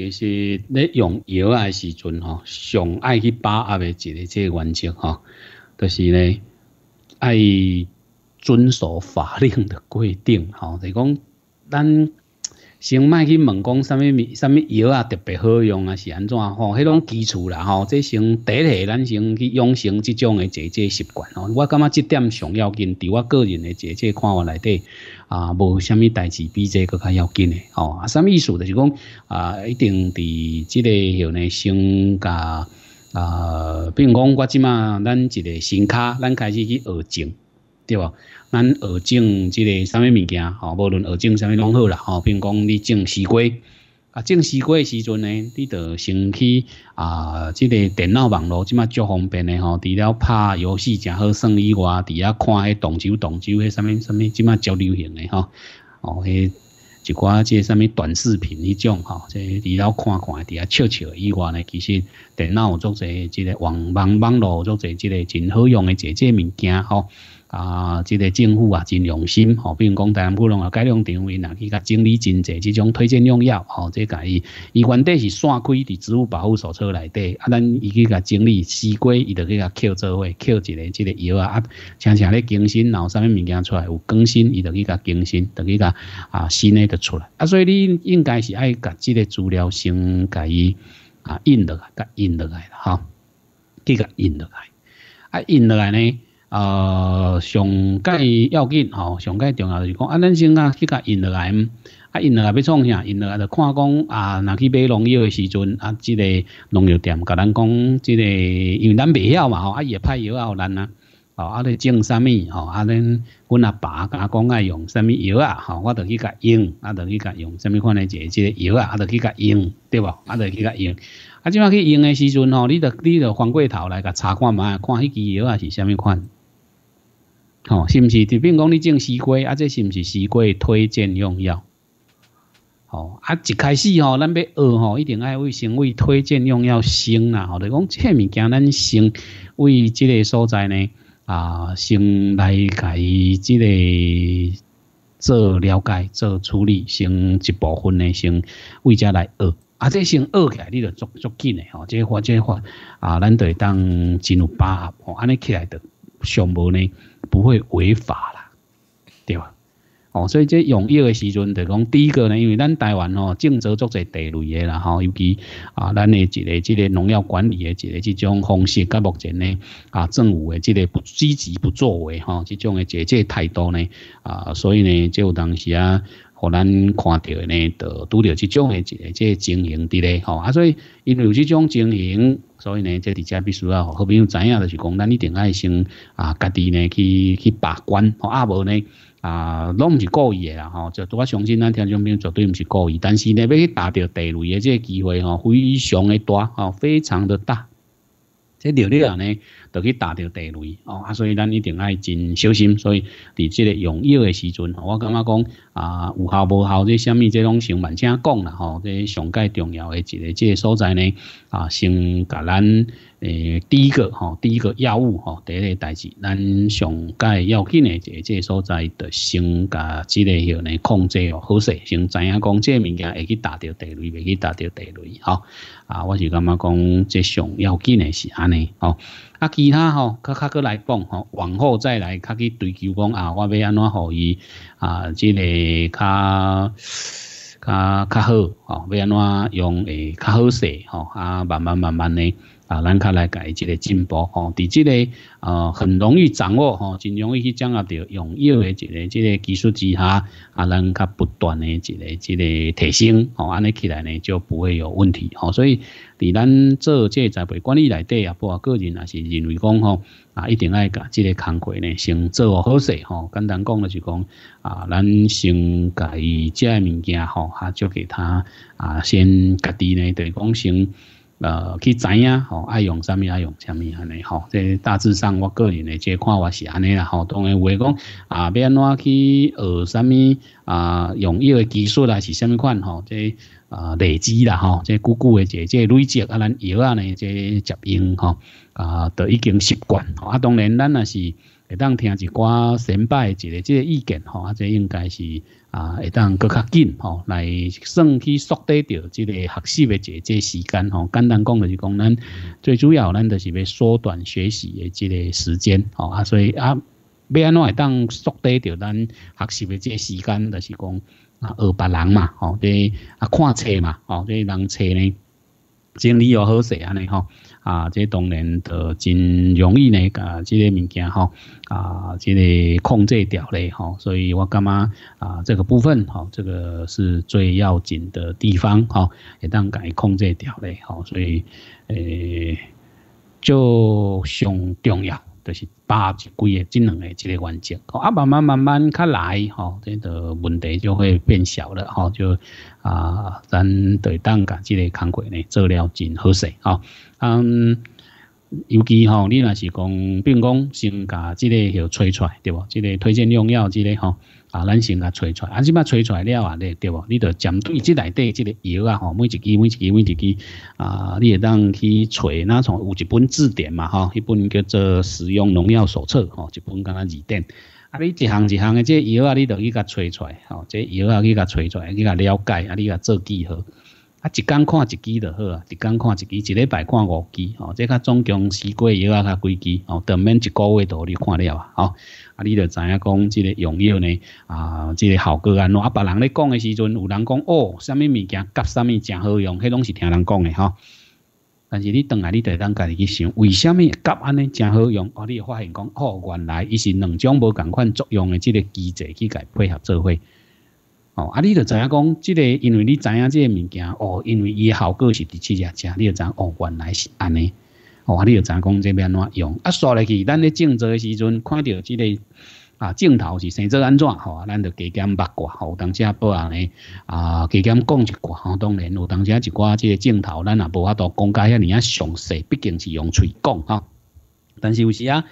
其实咧用药诶时阵吼，上爱去把握一个即个原则吼，就是咧爱遵守法令的规定吼，就讲咱。先卖去问讲啥物物、啥物药啊特别好用啊是安怎吼？迄种基础啦吼，即先第一咱先去养成这种的节节习惯吼。我感觉这点上要紧，伫我个人的节节看法内底啊，无啥物代志比这更较要紧的哦。啊，啥物意思就是讲啊，一定伫这个样呢先甲。啊，比如讲我即马咱一个新卡，咱开始去学证。对啵？咱学种即个啥物物件吼，无论学种啥物拢好啦，吼。比如讲你种西瓜，啊，种西瓜时阵呢，你得先去啊，即个电脑网络即嘛足方便的吼。除了拍游戏正好耍以外，除了看迄动手动手迄啥物啥物即嘛较流行的吼，哦，迄一寡即啥物短视频迄种吼，即除了看看、底下笑笑以外呢，其实电脑作者即个网网网络作者即个真好用的一这物件吼。啊，即个政府啊，真用心哦。比如讲，台湾古龙啊，改良定位呐，去甲整理真济即种推荐用药哦。这甲伊，伊原底是散开伫植物保护手册内底，啊，咱伊去甲整理西瓜，伊就去甲扣做伙，扣一个即个药啊。常常咧更新，然后啥物物件出来有更新，伊就去甲更新，就去甲啊新的就出来。啊，所以你应该是爱甲即个资料先甲伊啊印落来，甲印落来啦哈，去甲印落来啊，印落来呢。呃，上个要紧吼，上个重要就是讲啊，咱先啊去甲用落来，啊用落来要创啥？用落来就看讲啊，若去买农药诶时阵啊，即个农药店甲咱讲，即个因为咱袂晓嘛吼，啊伊个派药啊咱啊，哦，啊咧种啥物吼，啊咱阮阿爸、甲讲爱用啥物药啊，吼，我就去甲用，啊就去甲用啥物款个即个药啊，啊就去甲用，对无？啊就去甲用，啊即摆去用诶时阵吼，你得你得翻过头来甲查看嘛，看迄支药啊是啥物款。哦，是毋是？就如讲你种西瓜，啊，这是不是瓜诶？推荐用药？哦，啊，一开始吼，咱要学吼，一定爱为生为推荐用药先啦。吼，就讲这物件咱先为这个所在呢，啊，先来给这个做了解、做处理，先一部分呢，先为遮来学，啊，这先学起来你就足足紧诶。哦，这些话、这些话啊，咱会当真有把握，安尼起来的。上无呢，不会违法啦，对吧？哦，所以这用药的时阵，就讲第一个呢，因为咱台湾哦，政策作在地类的啦，哈，尤其啊，咱的一个、这个农药管理的、一个这种方式，甲目前呢，啊，政府的这个不积极不作为，哈，这种的姐姐态度呢，啊，所以呢，就有当时啊。互咱看到呢，就拄着即种诶一个即经营伫咧吼，啊，所以因为有即种经营，所以呢，即伫遮必须要好朋友知影，就是讲咱一定爱先啊家己呢去去把关吼，啊无呢啊拢毋是故意诶啦吼，就我相信咱听众朋友绝对毋是故意，但是呢要去达到地雷诶即机会吼，非常诶大吼，非常的大。这鸟类呢，都去打着地雷哦，啊，所以咱一定爱真小心。所以伫这个用药的时阵，我感觉讲啊，有效无效这虾米这拢先慢正讲了哈。这上介重要的一个这个所在呢，啊，先甲咱。诶，第一个吼，第一个药物吼，第一个代志，咱上界要紧诶，即个所在着先甲即个吼，呢控制哦，好势，先知影讲这物件会去达着地雷，未去达着地雷吼。啊，我就感觉讲这上要紧诶是安尼哦。啊，其他吼较较搁来讲吼，往后再来较去追求讲啊，我要安怎互伊啊，即个较较较好。哦，要安怎用诶较好势吼，啊慢慢慢慢的啊，咱较来解一个进步吼。伫这个啊很容易掌握吼，真容易去掌握着用药诶一个即个技术之下，啊咱较不断诶一个这个提升吼，安尼起来呢就不会有问题吼。所以伫咱做即个栽培管理内底，啊，不话个人也是认为讲吼啊，一定爱噶这个工课呢先做好势吼。简单讲就是讲啊，咱先即个物件吼，下做其他。啊，先家己呢，等于讲先，呃，去知呀，吼，爱用什么爱用什么安尼，吼，这大致上我个人的这看法是安尼啦，吼，当然话讲啊，别安怎去学什么啊，用药的技术啦是虾米款，吼，这啊累积啦，吼，即久久的即即累积啊，咱药啊呢即适应，吼，啊都已经习惯，啊，当然咱也是。会当听一寡先拜一个即个意见吼，啊，即应该是啊会当搁较紧吼，来算去缩短掉即个学习的这这时间吼。简单讲就是讲，咱最主要咱就是要缩短学习的即个时间吼啊，所以啊，要安怎会当缩短掉咱学习的即个时间，就是讲啊学别人嘛吼，对啊看册嘛吼，对人册呢。生理又好势安尼吼，啊，这当然就真容易呢，个即个物件吼，啊，即个控制掉咧吼，所以我干嘛啊？这个部分吼，这个是最要紧的地方吼，一旦改控制掉咧吼，所以诶，就上重要。就是把握一季的这两个这个原则，啊，慢慢慢慢开来，吼，这个问题就会变小了，吼，就啊，咱对当家这个工作呢做了真合适，啊，嗯。尤其吼，你若是讲，并讲先甲即个许揣出，来，对无？即个推荐用药，即个吼，啊，咱先甲揣出。来，啊，即摆揣出来了啊，咧，对无？你着针对即内底即个药啊，吼，每一支、每一支、每一支啊，你会当去揣。那从有一本字典嘛，吼，一本叫做《实用农药手册》吼，一本敢若字典。啊，你一项一项的这药啊，你着去甲揣出，来，吼，这药啊去甲揣出，来，去甲了解，啊，你甲做记号。啊，一天看一支就好啊，一天看一支，一礼拜看五支哦，这个总共四个月啊，才几支哦，当免一个月都你看了啊，哦，啊，你就知影讲这个用药呢，啊，这个效果啊，那啊，别人咧讲的时阵，有人讲哦，什么物件夹什么正好用，迄拢是听人讲的哈。但是你当来，你会当家己去想，为什么夹安尼正好用？哦，你会发现讲哦，原来伊是两种无同款作用的这个机制去伊配合做伙。哦，啊，你就知影讲？即个，因为你知影即个物件，哦，因为诶效果是伫即接讲，你就影哦，原来是安尼。哦，你著知影讲这边怎用。啊，刷落去，咱咧种植的时阵，看到即个啊，镜头是生做安怎？吼，咱就加减八卦，吼、有当时啊，不然咧啊，加减讲一寡。吼，当然有当时啊，一寡即个镜头，咱也无法度讲解遐尔详细，毕竟是用嘴讲哈。但是有时啊。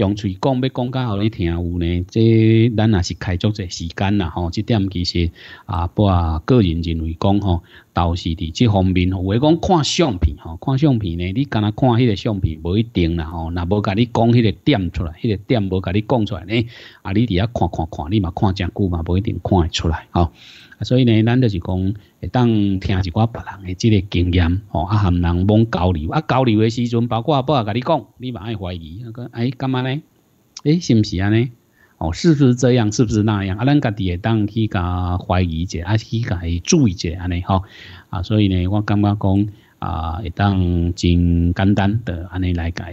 用嘴讲，要讲较好你听有呢，即咱也是开足些时间啦吼。这点其实啊，啊，个人认为讲吼，都是伫这方面吼。话讲看相片吼，看相片呢，你干那看迄个相片，无一定啦吼。那无甲你讲迄个点出来，迄个点无甲你讲出来呢，啊，你伫遐看看看，你嘛看真久嘛，无一定看会出来吼。所以呢，咱就是讲，当听一寡别人诶即个经验吼，啊含人往交流啊交流诶时阵，包括啊也甲你讲，你嘛爱怀疑，讲哎，干哎，是不是安尼？哦，是不是这样？是不是那样？啊，咱家己也当去甲怀疑者，啊，去个注意者，安尼，吼。啊，所以呢，我感觉讲。啊，会当真简单的安尼来改，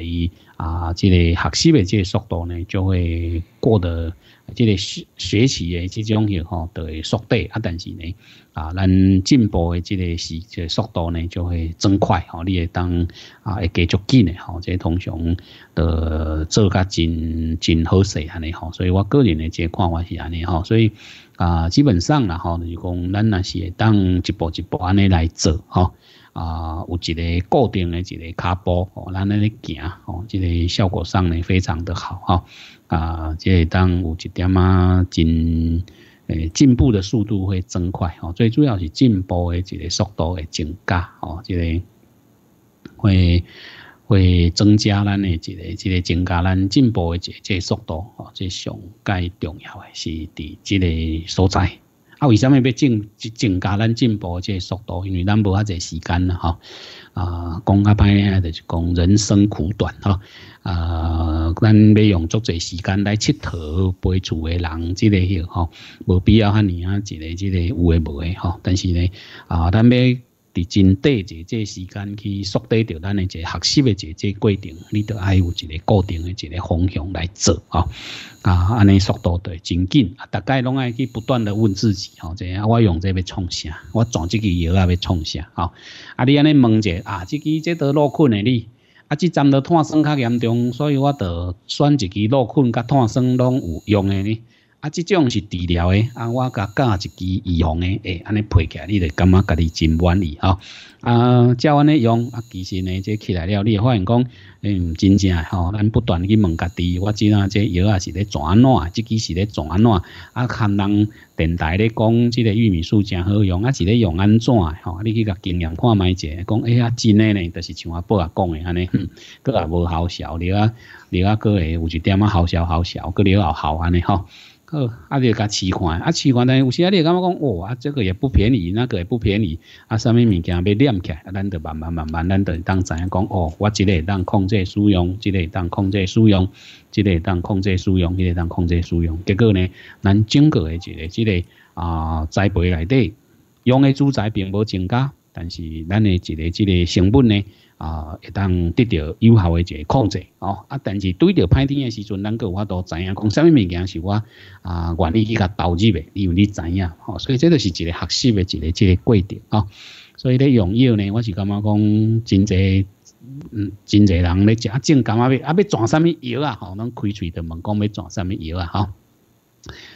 啊，这个学习的这个速度呢，就会过得这个学学习的这种吼，就会速低啊。但是呢，啊，咱进步的这个是这速度呢，就会增快吼。你会当啊，会继续紧的吼。这通常的做噶真真好势安尼吼。所以我个人的这看法是安尼吼。所以啊，基本上啦吼，就是讲咱那是当一步一步安尼来做吼。啊，有一个固定的一个卡波，哦，咱尼行，哦，这个效果上呢非常的好哈。啊，即个当有一点啊进，诶，进步的速度会增快，哦，最主要是进步的一个速度会增加，哦，这个会会增加咱的一个一个增加咱进步的这这速度，哦，最上该重要的是伫这个所在。啊，为什么要进、增加咱进步的这速度？因为咱无啊，这时间了哈。啊，讲较歹啊，就是讲人生苦短哈。啊，咱要用足侪时间来佚佗陪住的人之类个哈，无必要遐尼啊一个之个有诶无诶哈。但是呢，啊，咱要。是真短一个时间去缩短着咱诶一个学习诶一个过程，你都爱有一个固定诶一个方向来做哦。啊，安尼速度对真紧，大概拢爱去不断的问自己哦，这样我用这个创啥？我转这个药啊要创啥？哦、啊你安尼问一下啊，即支即块落困诶你。啊，即针都炭酸较严重，所以我着选一支落困甲炭酸拢有用诶呢？啊，这种是治疗的，啊，我甲加一支预防的，哎，安尼配起，来，你就感觉家己真满意吼。啊，照安尼用，啊，其实呢，这起来了，你会发现讲，嗯，真正吼，咱不断去问家己，我今啊这药啊是咧转啊，这支是咧转哪，啊，看人电台咧讲，这个玉米素真好用，啊，是咧用安怎的吼？你去甲经验看觅者，讲哎呀，真诶呢，就是像我伯阿讲的安尼，佫阿无好笑，你啊，你啊，哥诶，有一点啊好笑好笑，佫了后好安尼吼。好，阿会甲试看，啊，试看，但是有时阿你感觉讲，哦，啊，这个也不便宜，那个也不便宜，啊，什么物件要念起，啊，咱就慢慢慢慢，咱会当知影讲，哦，我这个当控制使用，这个当控制使用，这个当控制使用，这个当控制使用，结果呢，咱整个一个，即个啊，栽培内底，用的住宅并无增加。但是咱的一个、一个成本呢，啊，会当得到有效的一个控制哦。啊，但是对着歹定的时阵，咱个有法都知影讲什么物件是我啊愿意去甲投入的，因为你知影哦。所以这个是一个学习的、一个这个过程哦。所以咧用药呢，我是感觉讲真侪，嗯，真侪人咧食正感觉袂啊，要转什么药啊？吼，咱开嘴都问讲要转什么药啊？吼。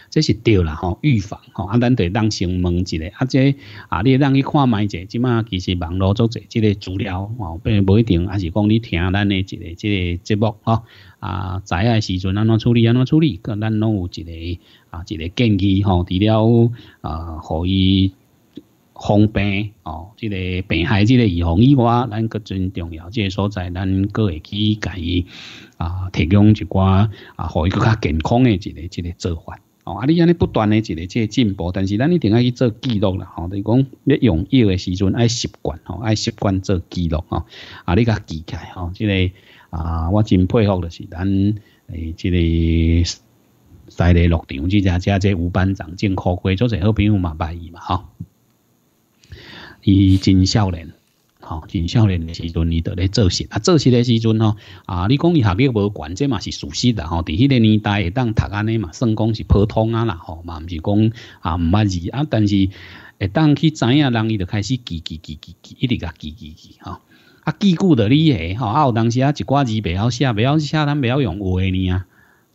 这是对啦吼，预防吼，啊，咱得当先问一下，啊，这啊，你当去看一者，即马其实网络做者即个资料吼，不，不一定，还是讲你听咱的一个即个节目吼，啊，在诶时阵安怎处理安怎处理，咱拢有一个啊，一个建议吼，除了啊，可以。方便哦，即个病害、即个预防以外，咱个真重要。即个所在，咱个会去甲伊啊，提供一寡啊，互伊个较健康诶，一个一个做法哦。啊，你安尼不断诶，一个即个进步，但是咱一定要去做记录啦。吼，你讲你用药诶时阵爱习惯吼，爱习惯做记录吼，啊，你甲记起来吼，即个啊，我真佩服的是咱诶，即个西内落场即只只即吴班长正可贵，做者好朋友嘛，拜伊嘛，吼。伊真少年，吼，真少年的时阵，伊就咧做事。啊，做事的时阵吼，啊，你讲伊学历无悬，即嘛是事实啦，吼。在迄个年代会当读安尼嘛，算讲是普通啊啦，吼，嘛唔是讲啊唔捌字啊，但是会当去知影人，伊就开始记记记记记，一直甲记记记，吼。啊，记古的厉害，吼，啊有当时啊一挂字袂晓写，袂晓写，咱袂晓用话呢啊。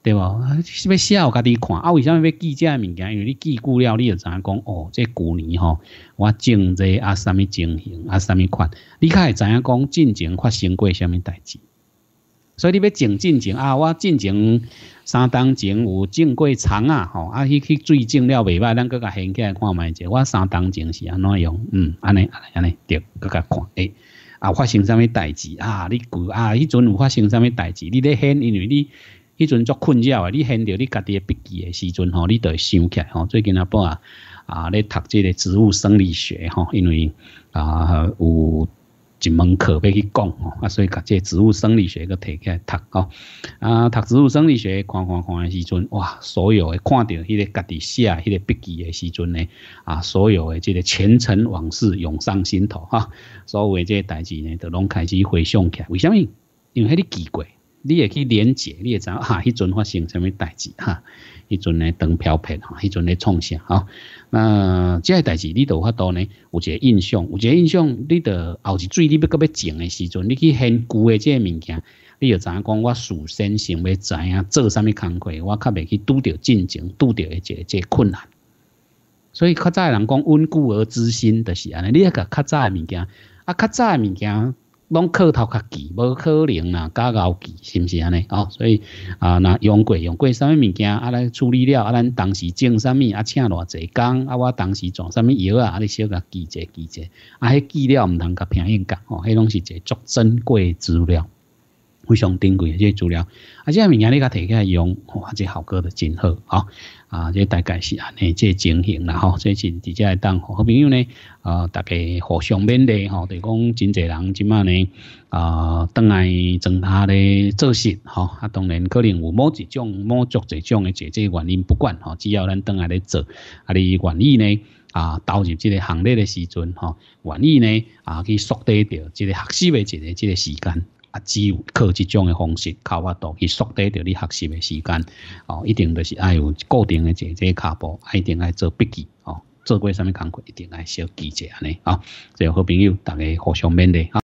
对不？是写互家己看？啊，为虾米要记这物件？因为你记过了，你就知影讲？哦，这旧年吼，我种这啊，什么种型啊，什么款？你较会知影讲？进前发生过什么代志？所以你要种进前啊，我进前三当前有种过葱啊，吼啊，去去水种了未歹，咱搁甲掀起来看卖者。我三当前是安怎样？嗯，安尼安尼，安尼，着搁甲看诶。啊，发生什么代志啊？你古啊，迄阵有发生什么代志？你咧掀，因为你。迄阵足困扰诶，你看到你家己笔记诶时阵吼，你就会想起吼。最近阿波啊啊，咧读这个植物生理学吼，因为啊有一门课要去讲啊所以把这植物生理学个起来读啊，读植物生理学看、看、看诶时阵，哇，所有诶看到迄个家己写迄个笔记诶时阵呢，啊，所有诶这个前尘往事涌上心头哈。所有诶这些代志呢，都拢开始回想起来。为什么？因为迄个记过。你也去连接，你也找啊，迄阵发生什么代志哈？迄阵咧长漂片哈，迄阵咧创啥哈？那这些代志，你都有多度咧呢，有一个印象，有一个印象，你到后一水你要要静的时阵，你去现旧的这些物件，你知影讲？我事先想要知影做啥物工课，我较未去拄着进程，拄着一这这困难。所以较早人讲温故而知新，就是安尼。你个较早的物件，啊，较早的物件。拢靠头壳记，无可能啦，加牢记，是不是安尼？哦，所以啊，那用过用过什么物件，啊来处理了，啊咱当时种什么，啊请偌济工，啊我当时种什么药啊，啊你小甲记者记者，啊迄记了唔通甲平应讲，哦，迄拢是一个足珍贵资料。非常珍贵的这资料，而且明件你家提起来用，哇，这效果都真好吼！啊，这大概是安尼，这情形啦吼。是近大家当好朋友呢，呃，大家互相勉励吼，对讲真侪人即卖呢，呃，当来装下咧做事吼，啊，当然可能有某一种、某足侪种的这这原因，不管吼，只要咱当来咧做，啊，你愿意呢？啊，投入即个行列的时阵吼，愿意呢？啊，去缩短掉这个学习的这个这个时间。只有靠这种的方式，靠得度去缩短着你学习的时间哦。一定就是要有固定的这这卡步，一定爱做笔记哦。做过什么工作一定爱小记一下呢啊。就好朋友，大家互相勉励啊。